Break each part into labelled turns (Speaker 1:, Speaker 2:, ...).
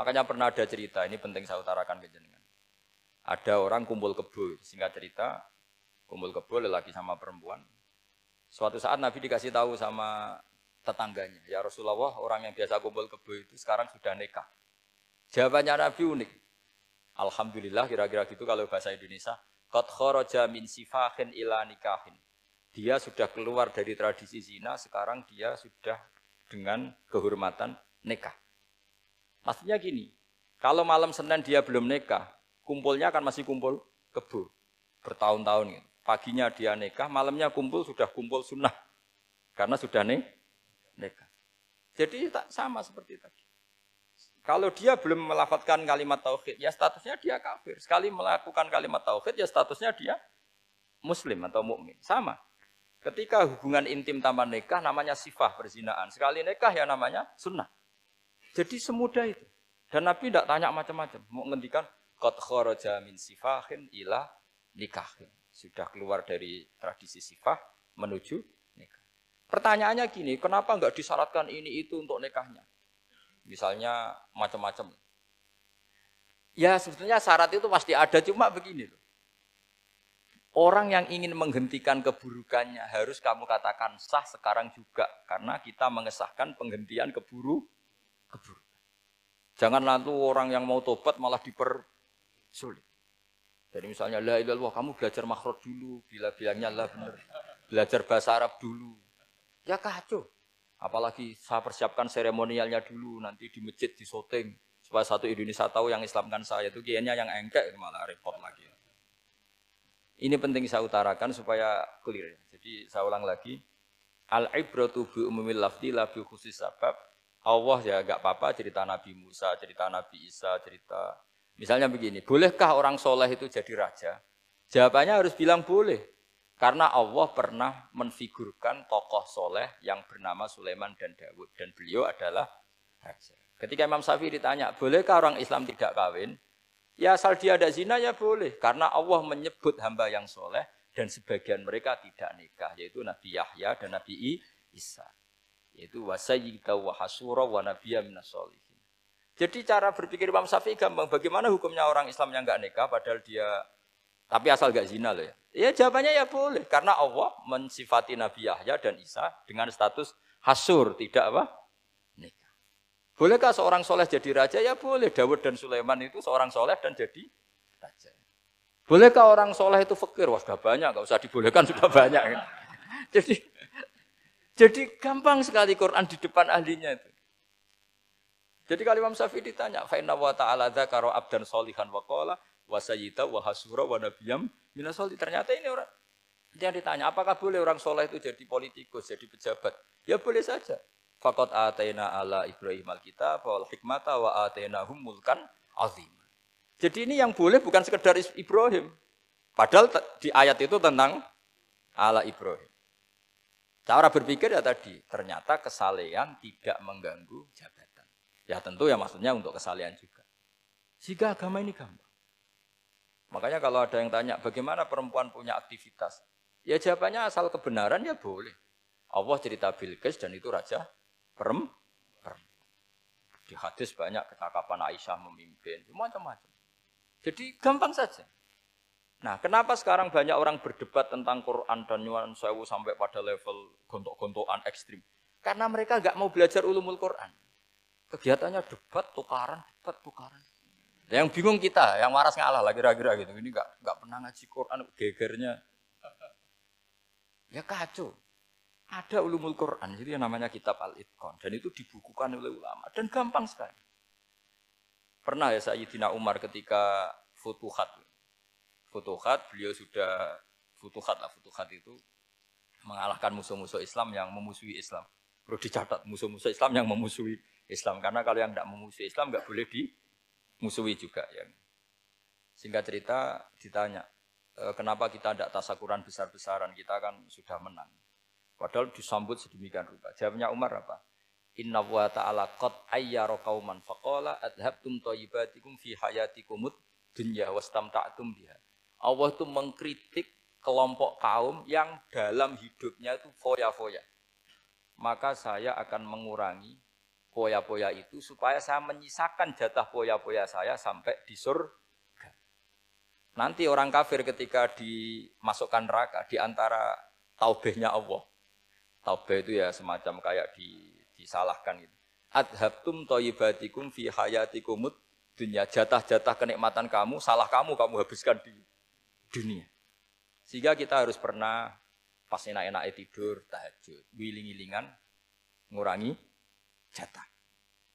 Speaker 1: Makanya pernah ada cerita, ini penting saya utarakan ke jenengan. Ada orang kumpul kebo, singkat cerita, kumpul kebo lelaki sama perempuan. Suatu saat Nabi dikasih tahu sama tetangganya, ya Rasulullah orang yang biasa kumpul kebo itu sekarang sudah nikah. Jawabannya Nabi unik. Alhamdulillah kira-kira gitu kalau bahasa Indonesia. Qad kharaja min sifahin ila nikahin. Dia sudah keluar dari tradisi zina, sekarang dia sudah dengan kehormatan nikah. Pastinya gini, kalau malam Senin dia belum nikah, kumpulnya akan masih kumpul kebo bertahun-tahun. Gitu. Paginya dia nikah, malamnya kumpul sudah kumpul sunnah karena sudah nih nikah. Jadi tak sama seperti tadi. Kalau dia belum melafatkan kalimat tauhid, ya statusnya dia kafir. Sekali melakukan kalimat tauhid, ya statusnya dia muslim atau mukmin. Sama. Ketika hubungan intim tanpa nikah namanya sifah perzinaan. Sekali nikah ya namanya sunnah. Jadi semudah itu. Dan Nabi tidak tanya macam-macam. Mau ngendikan kot khoroja min sifahin ila nikahin. Sudah keluar dari tradisi sifah menuju nikah. Pertanyaannya gini, kenapa nggak disyaratkan ini itu untuk nikahnya? Misalnya macam-macam. Ya sebetulnya syarat itu pasti ada, cuma begini loh. Orang yang ingin menghentikan keburukannya harus kamu katakan sah sekarang juga karena kita mengesahkan penghentian keburukan keburukan. Jangan lalu orang yang mau tobat malah dipersulit. Jadi misalnya la ilallah kamu belajar makhraj dulu, bila bilangnya la benar. Belajar bahasa Arab dulu. Ya kacau. Apalagi saya persiapkan seremonialnya dulu, nanti di masjid di syuting supaya satu Indonesia tahu yang Islamkan saya itu kiainya yang engkek malah repot lagi. Ini penting saya utarakan supaya clear. Jadi saya ulang lagi. Al ibratu bi umumil lafzi la bi khusus sabab Allah ya gak apa-apa cerita Nabi Musa, cerita Nabi Isa, cerita misalnya begini, bolehkah orang soleh itu jadi raja? Jawabannya harus bilang boleh, karena Allah pernah menfigurkan tokoh soleh yang bernama Sulaiman dan Dawud dan beliau adalah raja. Ketika Imam Syafi'i ditanya, bolehkah orang Islam tidak kawin? Ya asal dia ada zina ya boleh, karena Allah menyebut hamba yang soleh dan sebagian mereka tidak nikah, yaitu Nabi Yahya dan Nabi Isa. Yaitu wasayyida wa hasura wa nabiyya minasolihin. Jadi cara berpikir Imam Syafi'i gampang. Bagaimana hukumnya orang Islam yang nggak nikah padahal dia tapi asal gak zina loh ya. Ya jawabannya ya boleh karena Allah mensifati Nabi Yahya dan Isa dengan status hasur tidak apa? Nikah. Bolehkah seorang soleh jadi raja? Ya boleh. Dawud dan Sulaiman itu seorang soleh dan jadi raja. Bolehkah orang soleh itu fakir? Wah sudah banyak, nggak usah dibolehkan sudah banyak. Jadi jadi gampang sekali Quran di depan ahlinya itu. Jadi kalau Imam Syafi'i ditanya, fa wa ta'ala dzakara abdan sholihan wa qala wa sayyida wa hasura wa nabiyam minas Ternyata ini orang dia ditanya, apakah boleh orang soleh itu jadi politikus, jadi pejabat? Ya boleh saja. Fakot atena ala Ibrahim alkitab wal hikmata wa atainahum humulkan azim. Jadi ini yang boleh bukan sekedar Ibrahim. Padahal di ayat itu tentang ala Ibrahim. Cara berpikir ya tadi, ternyata kesalehan tidak mengganggu jabatan. Ya tentu ya maksudnya untuk kesalehan juga. Sehingga agama ini gampang. Makanya kalau ada yang tanya bagaimana perempuan punya aktivitas, ya jawabannya asal kebenaran ya boleh. Allah cerita Bilqis dan itu raja perempuan. Di hadis banyak ketakapan Aisyah memimpin, macam-macam. Jadi gampang saja. Nah, kenapa sekarang banyak orang berdebat tentang Quran dan Yuan Sewu sampai pada level gontok-gontokan ekstrim? Karena mereka nggak mau belajar ulumul Quran. Kegiatannya debat, tukaran, debat, tukaran. Yang bingung kita, yang waras ngalah lah kira-kira gitu. Ini nggak nggak pernah ngaji Quran, gegernya. Ya kacau. Ada ulumul Quran, jadi yang namanya kitab Al-Itqan. Dan itu dibukukan oleh ulama. Dan gampang sekali. Pernah ya Sayyidina Umar ketika futuhat Futuhat, beliau sudah Futuhat lah, Futuhat itu mengalahkan musuh-musuh Islam yang memusuhi Islam. Perlu dicatat musuh-musuh Islam yang memusuhi Islam karena kalau yang tidak memusuhi Islam nggak boleh dimusuhi juga ya. Singkat cerita ditanya e, kenapa kita tidak tasakuran besar-besaran kita kan sudah menang. Padahal disambut sedemikian rupa. Jawabnya Umar apa? Inna wa ta'ala qad ayyara qauman faqala adhabtum taibatikum fi hayatikumud dunya wastamta'tum biha. Allah itu mengkritik kelompok kaum yang dalam hidupnya itu foya-foya. Maka saya akan mengurangi foya-foya itu supaya saya menyisakan jatah foya-foya saya sampai di surga. Nanti orang kafir ketika dimasukkan neraka di antara taubehnya Allah. Taubeh itu ya semacam kayak di, disalahkan gitu. Adhabtum toyibatikum fi hayatikumut dunia jatah-jatah kenikmatan kamu, salah kamu, kamu habiskan di dunia. Sehingga kita harus pernah pas enak enak tidur, tahajud, wiling-wilingan, ngurangi jatah.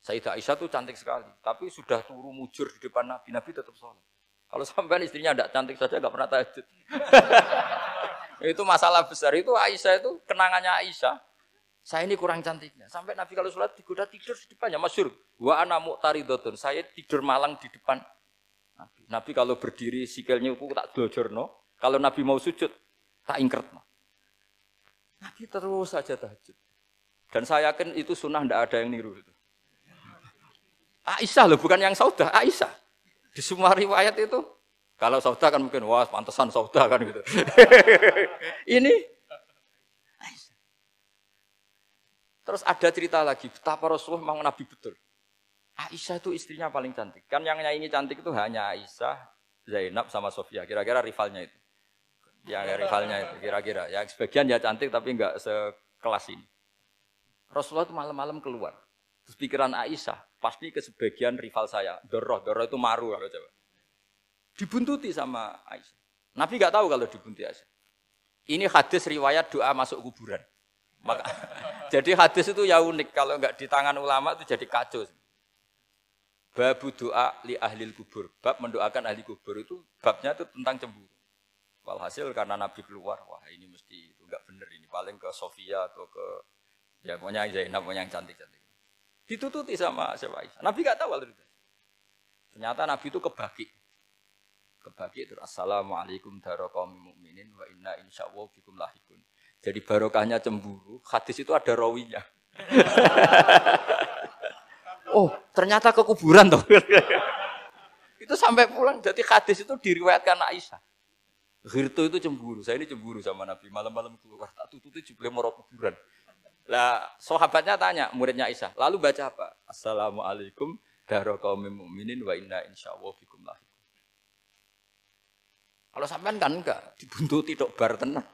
Speaker 1: Sayyidah Aisyah tuh cantik sekali, tapi sudah turu mujur di depan Nabi, Nabi tetap sholat. Kalau sampai istrinya tidak cantik saja nggak pernah tahajud. itu masalah besar itu Aisyah itu kenangannya Aisyah. Saya ini kurang cantiknya. Sampai Nabi kalau sholat digoda tidur di depannya masyur. Wa tari mu'taridotun. Saya tidur malang di depan Nabi kalau berdiri sikilnya aku tak no. Kalau Nabi mau sujud, tak ingkert. Nabi terus saja tahajud. Dan saya yakin itu sunnah tidak ada yang niru. Itu. Aisyah loh, bukan yang saudah, Aisyah. Di semua riwayat itu. Kalau saudah kan mungkin, wah pantesan saudah kan gitu. Ini Aisyah. Terus ada cerita lagi, betapa Rasulullah memang Nabi betul. Aisyah itu istrinya paling cantik. Kan yang nyanyi cantik itu hanya Aisyah, Zainab sama Sofia. Kira-kira rivalnya itu. Ya, rivalnya itu kira-kira. Ya, sebagian ya cantik tapi nggak sekelas ini. Rasulullah itu malam-malam keluar. Terus pikiran Aisyah, pasti ke sebagian rival saya. Doroh, doroh itu maru kalau coba. Dibuntuti sama Aisyah. Nabi nggak tahu kalau dibuntuti Aisyah. Ini hadis riwayat doa masuk kuburan. Maka, jadi hadis itu ya unik kalau nggak di tangan ulama itu jadi kacau. Babu doa li ahli kubur. Bab mendoakan ahli kubur itu babnya itu tentang cemburu. Walhasil karena Nabi keluar, wah ini mesti itu enggak benar ini. Paling ke Sofia atau ke ya pokoknya Zainab pokoknya yang cantik-cantik. Ditututi sama siapa Aisyah. Nabi enggak tahu waktu itu. Ternyata Nabi itu kebagi. Kebagi itu assalamualaikum warahmatullahi mu'minin wa inna insyaallah bikum lahikun. Jadi barokahnya cemburu, hadis itu ada rawinya. oh ternyata ke kuburan toh. itu sampai pulang. Jadi hadis itu diriwayatkan Aisyah. Hirto itu cemburu, saya ini cemburu sama Nabi. Malam-malam keluar, tak tuh itu jubile moro kuburan. Lah, sahabatnya tanya, muridnya Aisyah, lalu baca apa? Assalamualaikum warahmatullahi mu'minin wa inna insyaallah bikum lahir. Kalau sampean kan enggak dibuntuti dok bar tenan.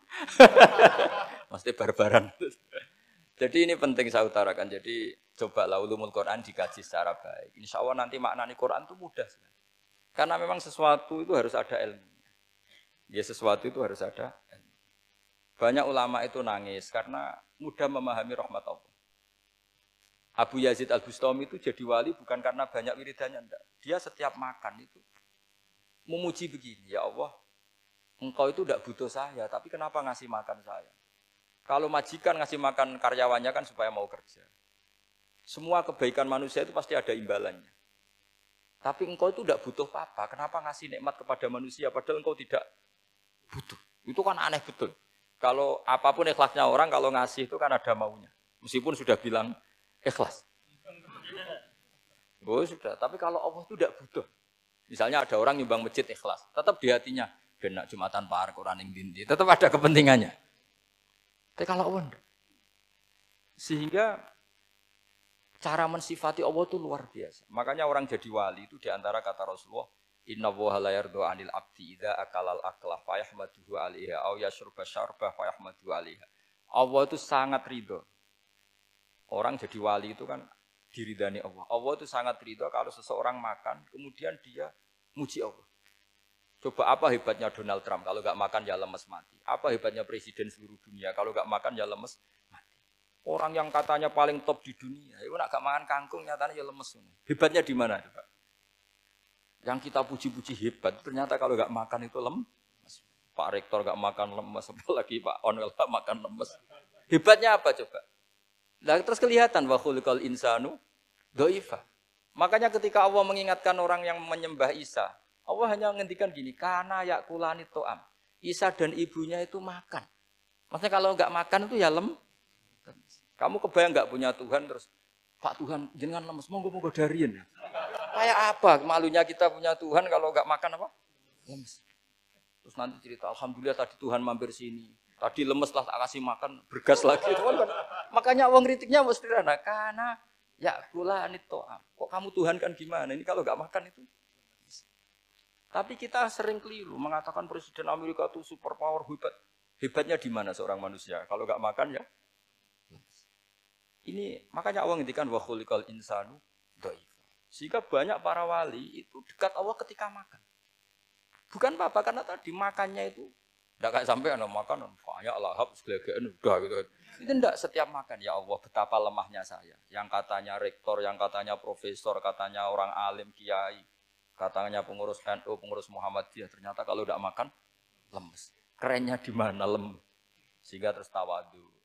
Speaker 1: Mesti barbaran. Jadi ini penting saya utarakan. Jadi coba ulumul Quran dikaji secara baik. Insya Allah nanti maknanya Quran itu mudah. Sekali. Karena memang sesuatu itu harus ada ilmu. Ya sesuatu itu harus ada ilmu. Banyak ulama itu nangis karena mudah memahami rahmat Allah. Abu Yazid Al-Bustami itu jadi wali bukan karena banyak wiridannya, enggak. Dia setiap makan itu memuji begini, ya Allah, engkau itu tidak butuh saya, tapi kenapa ngasih makan saya? Kalau majikan ngasih makan karyawannya kan supaya mau kerja. Semua kebaikan manusia itu pasti ada imbalannya. Tapi engkau itu tidak butuh apa-apa. Kenapa ngasih nikmat kepada manusia padahal engkau tidak butuh? Itu kan aneh betul. Kalau apapun ikhlasnya orang kalau ngasih itu kan ada maunya. Meskipun sudah bilang ikhlas. Oh sudah, tapi kalau Allah itu tidak butuh. Misalnya ada orang nyumbang masjid ikhlas, tetap di hatinya benak Jumatan Pak Al-Quran yang tetap ada kepentingannya. Tekalawon. Sehingga cara mensifati Allah itu luar biasa. Makanya orang jadi wali itu diantara kata Rasulullah, Inna wa la yardu anil abdi idha akalal akla fayahmaduhu alihah, aw yasruba syarba fayahmaduhu alihah. Allah itu sangat ridho. Orang jadi wali itu kan diridani Allah. Allah itu sangat ridho kalau seseorang makan, kemudian dia muji Allah. Coba apa hebatnya Donald Trump kalau nggak makan ya lemes mati? Apa hebatnya presiden seluruh dunia kalau nggak makan ya lemes mati? Orang yang katanya paling top di dunia, itu ya nak gak makan kangkung nyatanya ya lemes. Hebatnya di mana? Coba? Yang kita puji-puji hebat, ternyata kalau nggak makan itu lemes. Pak Rektor nggak makan lemes, apalagi Pak Onel nggak makan lemes. Hebatnya apa coba? Nah, terus kelihatan wahulukal insanu goiva Makanya ketika Allah mengingatkan orang yang menyembah Isa, Allah hanya menghentikan gini, karena yakulani to'am. Isa dan ibunya itu makan. Maksudnya kalau nggak makan itu ya lem. Kamu kebayang nggak punya Tuhan terus, Pak Tuhan jangan lemes, mau gue darian. Kayak apa malunya kita punya Tuhan kalau nggak makan apa? Lemes. Terus nanti cerita, Alhamdulillah tadi Tuhan mampir sini. Tadi lemes lah, tak kasih makan, bergas lagi. Makanya uang kritiknya mesti sederhana. Karena ya gula to'am. Kok kamu Tuhan kan gimana? Ini kalau nggak makan itu tapi kita sering keliru mengatakan presiden Amerika itu super power hebat. Hebatnya di mana seorang manusia? Kalau nggak makan ya. Ini makanya Allah ngintikan wa khuliqal insanu dhaif. Sehingga banyak para wali itu dekat Allah ketika makan. Bukan apa-apa karena tadi makannya itu tidak kayak sampai anak makan banyak lahap segelegean udah gitu. Itu tidak setiap makan ya Allah betapa lemahnya saya. Yang katanya rektor, yang katanya profesor, katanya orang alim kiai, Katanya pengurus NU, pengurus Muhammadiyah, ternyata kalau tidak makan lemes. Kerennya di mana lem? Sehingga terus tawadu.